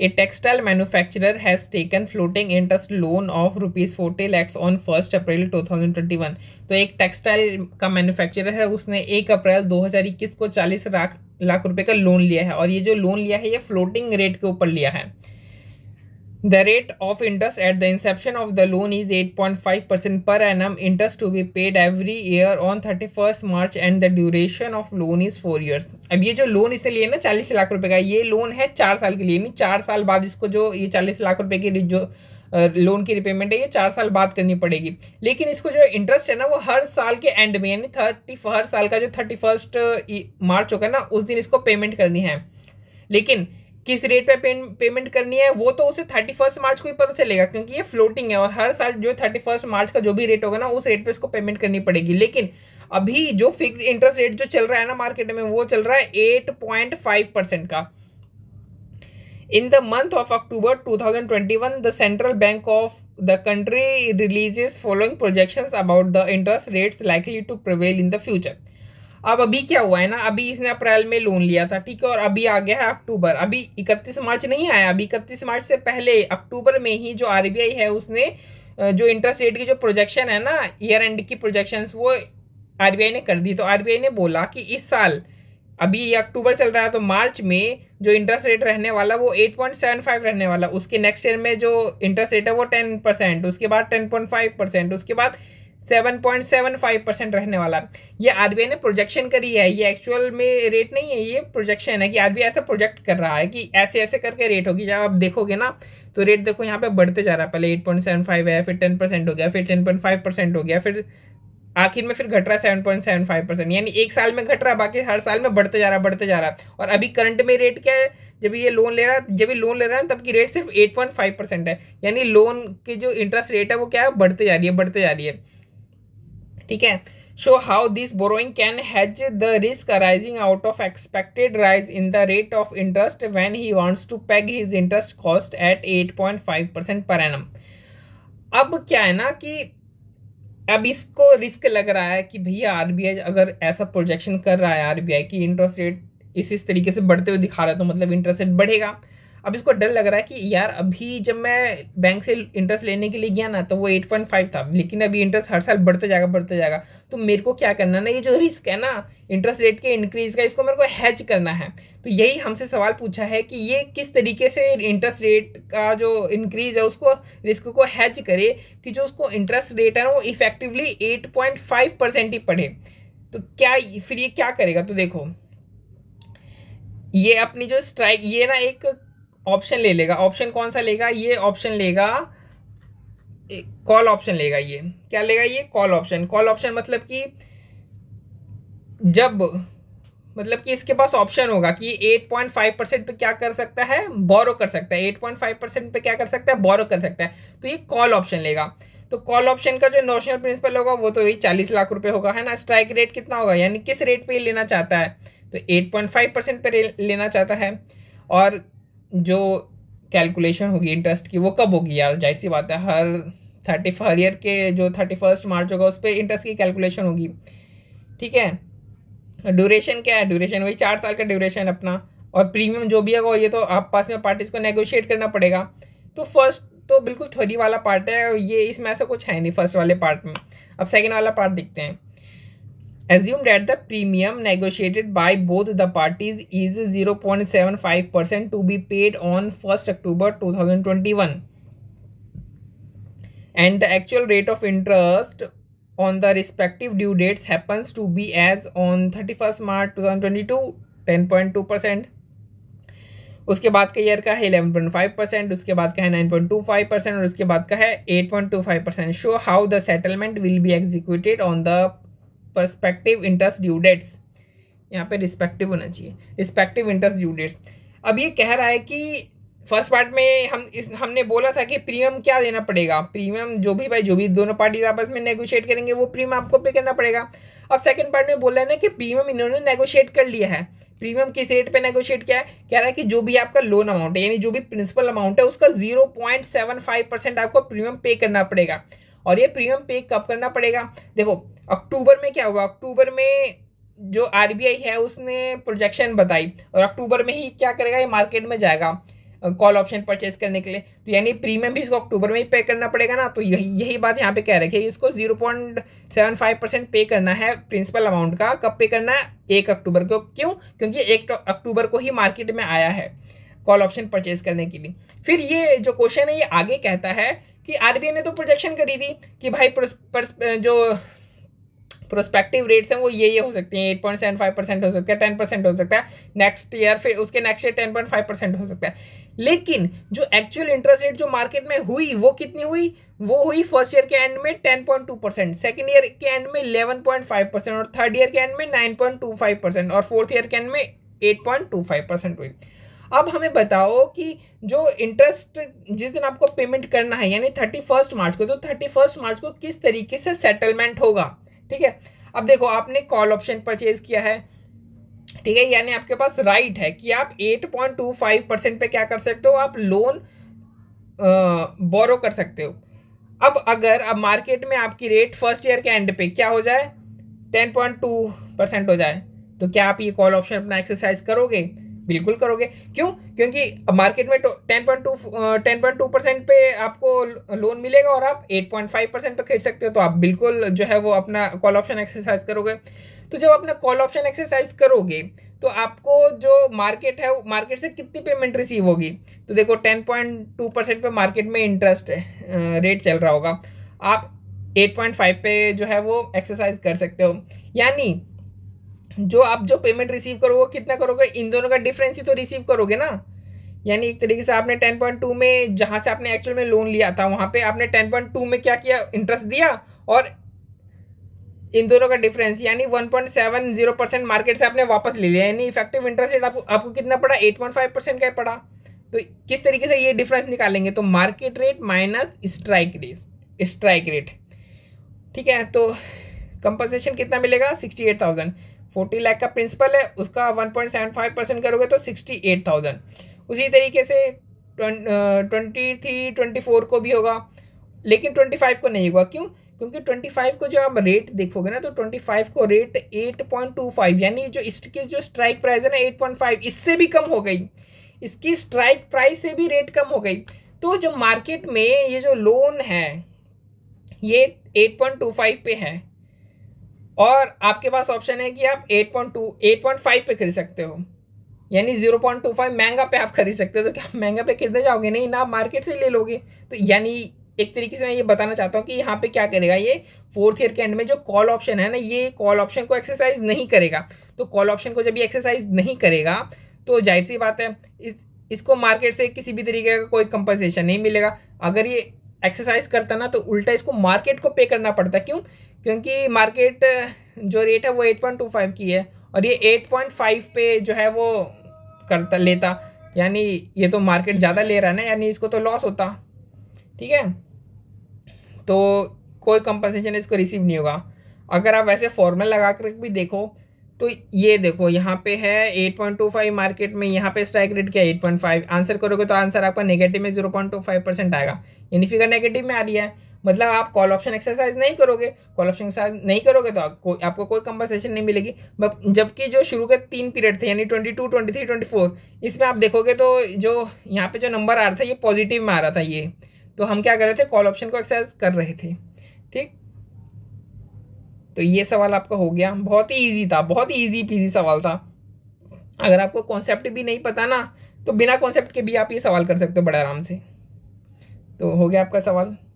A textile manufacturer has taken floating interest loan of rupees forty lakhs on first April two thousand twenty one तो एक textile का manufacture है उसने एक अप्रैल दो हज़ार इक्कीस को चालीस लाख लाख रुपये का लोन लिया है और ये जो लोन लिया है ये फ्लोटिंग रेट के ऊपर लिया है The rate of interest at the inception of the loan is 8.5% per annum interest to be paid every year on 31st March and the duration of loan is 4 years. अब ये जो loan इसने लिए ना चालीस लाख रुपए का ये लोन है चार साल के लिए नहीं चार साल बाद इसको जो ये चालीस लाख रुपए की जो लोन की रिपेमेंट है ये चार साल बाद करनी पड़ेगी लेकिन इसको जो इंटरेस्ट है ना वो हर साल के एंड में यानी थर्टी हर साल का जो थर्टी फर्स्ट मार्च होगा ना उस दिन इसको पेमेंट करनी है लेकिन किस रेट पे पेमेंट करनी है वो तो उसे थर्टी फर्स्ट मार्च को ही पता चलेगा क्योंकि ये फ्लोटिंग है और हर साल जो थर्टी फर्स्ट मार्च का जो भी रेट होगा ना उस रेट पे इसको पेमेंट करनी पड़ेगी लेकिन अभी जो फिक्स इंटरेस्ट रेट जो चल रहा है ना मार्केट में वो चल रहा है एट पॉइंट फाइव परसेंट का in the month of October two thousand twenty one the central bank of the country releases following projection about the interest rate likely to prevail in the future अब अभी क्या हुआ है ना अभी इसने अप्रैल में लोन लिया था ठीक है और अभी आ गया है अक्टूबर अभी इकतीस मार्च नहीं आया अभी इकतीस मार्च से पहले अक्टूबर में ही जो आर है उसने जो इंटरेस्ट रेट की जो प्रोजेक्शन है ना ईयर एंड की प्रोजेक्शंस वो आर ने कर दी तो आर ने बोला कि इस साल अभी ये अक्टूबर चल रहा है तो मार्च में जो इंटरेस्ट रेट रहने वाला वो 8.75 रहने वाला उसके नेक्स्ट ईयर में जो इंटरेस्ट रेट है वो 10 परसेंट उसके बाद 10.5 परसेंट उसके बाद 7.75 परसेंट रहने वाला ये आरबीआई ने प्रोजेक्शन करी है ये एक्चुअल में रेट नहीं है ये प्रोजेक्शन है कि आरबीआई ऐसा प्रोजेक्ट कर रहा है कि ऐसे ऐसे करके रेट होगी जब आप देखोगे ना तो रेट देखो यहाँ पे बढ़ते जा रहा है पहले 8.75 है फिर 10 परसेंट हो गया फिर 10.5 परसेंट हो गया फिर आखिर में फिर घट रहा है seven point seven five percent यानी एक साल में घट रहा है बाकी हर साल में बढ़ते जा रहा है बढ़ते जा रहा है और अभी करंट में रेट क्या है जब ये लोन ले रहा है जब ये लोन ले रहा है तब की रेट सिर्फ एट पॉइंट फाइव परसेंट है यानी लोन की जो इंटरेस्ट रेट है वो क्या है बढ़ते जा रही है बढ़ते जा रही है ठीक है so how this borrowing can has the risk arising out of expected rise in the rate of interest when he wants to peg his interest cost at eight point five percent पर एन अब क्या है ना कि अब इसको risk लग रहा है कि भैया आर बी आई अगर ऐसा प्रोजेक्शन कर रहा है आर बी आई की इंटरेस्ट रेट इस इस तरीके से बढ़ते हुए दिखा रहे तो मतलब इंटरेस्ट रेट बढ़ेगा अब इसको डर लग रहा है कि यार अभी जब मैं बैंक से इंटरेस्ट लेने के लिए गया ना तो वो एट पॉइंट फाइव था लेकिन अभी इंटरेस्ट हर साल बढ़ते जाएगा बढ़ते जाएगा तो मेरे को क्या करना ना ये जो रिस्क है ना इंटरेस्ट रेट के इंक्रीज का इसको मेरे को हैच करना है तो यही हमसे सवाल पूछा है कि ये किस तरीके से इंटरेस्ट रेट का जो इंक्रीज है उसको रिस्क को हैच करे कि जो उसको इंटरेस्ट रेट है ना वो effectively eight point five percent ही पढ़े तो क्या फिर ये क्या करेगा तो देखो ये अपनी जो स्ट्राइक ये ना एक ऑप्शन ले लेगा ऑप्शन कौन सा लेगा ये ऑप्शन लेगा कॉल ऑप्शन लेगा ये क्या लेगा ये कॉल ऑप्शन कॉल ऑप्शन मतलब कि जब मतलब कि इसके पास ऑप्शन होगा कि 8.5 परसेंट पे क्या कर सकता है बोरो कर सकता है 8.5 परसेंट पे क्या कर सकता है बोरो कर सकता है तो ये कॉल ऑप्शन लेगा तो कॉल ऑप्शन का जो नोशनल प्रिंसिपल होगा वो तो ये चालीस लाख रुपए होगा है ना स्ट्राइक रेट कितना होगा यानी किस रेट पे लेना चाहता है तो 8.5 परसेंट पे लेना चाहता है और जो कैलकुलेशन होगी इंटरेस्ट की वो कब होगी यार जाहिर सी बात है हर थर्टी हर ईयर के जो थर्टी फर्स्ट मार्च होगा उस पर इंटरेस्ट की कैलकुलेशन होगी ठीक है ड्यूरेशन क्या है ड्यूरेशन वही चार साल का ड्यूरेशन अपना और प्रीमियम जो भी होगा ये तो आप पास में पार्टीज को नेगोशिएट करना पड़ेगा तो फर्स्ट तो बिल्कुल थोड़ी वाला पार्ट है और ये इसमें ऐसा कुछ है नहीं फर्स्ट वाले पार्ट में अब सेकेंड वाला पार्ट देखते हैं assumed that the premium negotiated by both the parties is 0.75% to be paid on 1st October 2021 and the actual rate of interest on the respective due dates happens to be as on 31st March 2022 10.2% उसके बाद का year का है 11.5 percent उसके बाद का है 9.25 percent और उसके बाद का है 8.25 percent so how the settlement will be executed on the perspective interest due dates यहाँ पे रिस्पेक्टिव होना चाहिए रिस्पेक्टिव इंटरेस्ट ड्यू डेट्स अब ये कह रहा है कि फर्स्ट पार्ट में हम इस हमने बोला था कि प्रीमियम क्या देना पड़ेगा प्रीमियम जो भी भाई जो भी दोनों पार्टीज आपस में नेगोशिएट करेंगे वो प्रीमियम आपको पे करना पड़ेगा अब सेकंड पार्ट में बोला है ना कि प्रीमियम इन्होंने नेगोशिएट कर लिया है प्रीमियम किस रेट पे नेगोशिएट किया है कह रहा है कि जो भी आपका लोन अमाउंट है यानी जो भी प्रिंसिपल अमाउंट है उसका zero point seven five percent आपको प्रीमियम पे करना पड़ेगा और ये प्रीमियम पे कब करना पड़ेगा देखो अक्टूबर में क्या हुआ अक्टूबर में जो आर है उसने प्रोजेक्शन बताई और अक्टूबर में ही क्या करेगा ये मार्केट में जाएगा कॉल ऑप्शन परचेज करने के लिए तो यानी प्रीमियम भी इसको अक्टूबर में ही पे करना पड़ेगा ना तो यही यही बात यहाँ पे कह रखी है इसको zero point seven five percent pay करना है प्रिंसिपल अमाउंट का कब पे करना है एक अक्टूबर को क्यों क्योंकि एक तो अक्टूबर को ही मार्केट में आया है कॉल ऑप्शन परचेज करने के लिए फिर ये जो क्वेश्चन है ये आगे कहता है कि आर ने तो प्रोजेक्शन करी थी कि भाई जो प्रोस्पेक्टिव रेट्स हैं वो ये ये हो सकती हैं eight point seven five percent हो सकता है टेन परसेंट हो सकता है नेक्स्ट ईयर फिर उसके next year ten point five percent हो सकता है लेकिन जो एक्चुअल इंटरेस्ट रेट जो मार्केट में हुई वो कितनी हुई वो हुई फर्स्ट ईयर के एंड में ten point two percent second year के एंड में इलेवन पॉइंट फाइव परसेंट और थर्ड ईयर के एंड में nine point two five percent और फोर्थ ईयर के एंड में eight point two five percent हुई अब हमें बताओ कि जो इंटरेस्ट जिस दिन आपको पेमेंट करना है यानी थर्टी फर्स्ट मार्च को तो थर्टी फर्स्ट मार्च को किस तरीके से सेटलमेंट होगा ठीक है अब देखो आपने कॉल ऑप्शन परचेज किया है ठीक है यानी आपके पास राइट है कि आप 8.25 परसेंट पे क्या कर सकते हो आप लोन बोरो कर सकते हो अब अगर अब मार्केट में आपकी रेट फर्स्ट ईयर के एंड पे क्या हो जाए 10.2 परसेंट हो जाए तो क्या आप ये कॉल ऑप्शन अपना एक्सरसाइज करोगे बिल्कुल करोगे क्यों क्योंकि मार्केट में ten point two ten point two percent पे आपको लोन मिलेगा और आप एट पॉइंट फाइव परसेंट पर खरीद सकते हो तो आप बिल्कुल जो है वो अपना कॉल ऑप्शन एक्सरसाइज करोगे तो जब अपना कॉल ऑप्शन एक्सरसाइज करोगे तो आपको जो मार्केट है मार्केट से कितनी पेमेंट रिसीव होगी तो देखो टेन पॉइंट टू परसेंट पर मार्केट में इंटरेस्ट रेट चल रहा होगा आप एट पॉइंट फाइव पे जो है वो एक्सरसाइज कर सकते हो यानी जो आप जो पेमेंट रिसीव करोगे वो कितना करोगे इन दोनों का डिफरेंस ही तो रिसीव करोगे ना यानी एक तरीके से आपने 10.2 में जहाँ से आपने एक्चुअल में लोन लिया था वहाँ पे आपने 10.2 में क्या किया इंटरेस्ट दिया और इन दोनों का डिफरेंस यानी 1.70 परसेंट मार्केट से आपने वापस ले लिया यानी इफेक्टिव इंटरेस्ट रेट आपको आपको कितना पड़ा फाइव परसेंट का पड़ा तो किस तरीके से ये डिफरेंस निकालेंगे तो market rate minus strike rate strike rate ठीक है तो कंपनसेशन कितना मिलेगा sixty eight thousand forty lakh का प्रिंसिपल है उसका one point seven five percent करोगे तो सिक्सटी एट थाउजेंड उसी तरीके से ट्वेंटी थ्री ट्वेंटी फोर को भी होगा लेकिन ट्वेंटी फाइव को नहीं होगा क्यों क्योंकि ट्वेंटी फाइव को जो आप रेट देखोगे ना तो ट्वेंटी फाइव को rate eight point two five यानी जो इसकी जो स्ट्राइक प्राइस है ना एट पॉइंट फाइव इससे भी कम हो गई इसकी स्ट्राइक प्राइस से भी रेट कम हो गई तो जो मार्केट में ये जो लोन है ये एट पॉइंट टू फाइव पे है और आपके पास ऑप्शन है कि आप 8.2 8.5 पे खरीद सकते हो यानी 0.25 महंगा पे आप खरीद सकते हो तो क्या आप महंगा पे खरीदने जाओगे नहीं ना आप मार्केट से ले लोगे तो यानी एक तरीके से मैं ये बताना चाहता हूँ कि यहाँ पे क्या करेगा ये फोर्थ ईयर के एंड में जो कॉल ऑप्शन है ना ये कॉल ऑप्शन को एक्सरसाइज नहीं करेगा तो कॉल ऑप्शन को जब ये एक्सरसाइज नहीं करेगा तो जाहिर सी बात है इस इसको मार्केट से किसी भी तरीके का कोई कंपनसेशन नहीं मिलेगा अगर ये एक्सरसाइज करता ना तो उल्टा इसको मार्केट को पे करना पड़ता क्यों क्योंकि मार्केट जो रेट है वो 8.25 की है और ये 8.5 पे जो है वो करता लेता यानी ये तो मार्केट ज़्यादा ले रहा है ना यानी इसको तो लॉस होता ठीक है तो कोई कंपनसेशन इसको रिसीव नहीं होगा अगर आप वैसे फॉर्मल लगा कर भी देखो तो ये देखो यहाँ पे है 8.25 मार्केट में यहाँ पे स्ट्राइक रेट क्या 8.5 आंसर करोगे तो आंसर आपका नेगेटिव में 0.25 परसेंट आएगा यानी फिगर नेगेटिव में आ रही है मतलब आप कॉल ऑप्शन एक्सरसाइज नहीं करोगे कॉल ऑप्शन एक्सरसाइज नहीं करोगे तो आपको आपको कोई कंपनसेशन नहीं मिलेगी जबकि जो शुरू के तीन पीरियड थे यानी twenty two twenty three twenty four इसमें आप देखोगे तो जो यहाँ पे जो नंबर आ रहा था ये पॉजिटिव में आ रहा था ये तो हम क्या कर रहे थे कॉल ऑप्शन को एक्सरसाइज कर रहे थे ठीक तो ये सवाल आपका हो गया बहुत ही ईजी था बहुत ही ईजी पीजी सवाल था अगर आपको कॉन्सेप्ट भी नहीं पता ना तो बिना कॉन्सेप्ट के भी आप ये सवाल कर सकते हो बड़े आराम से तो हो गया आपका सवाल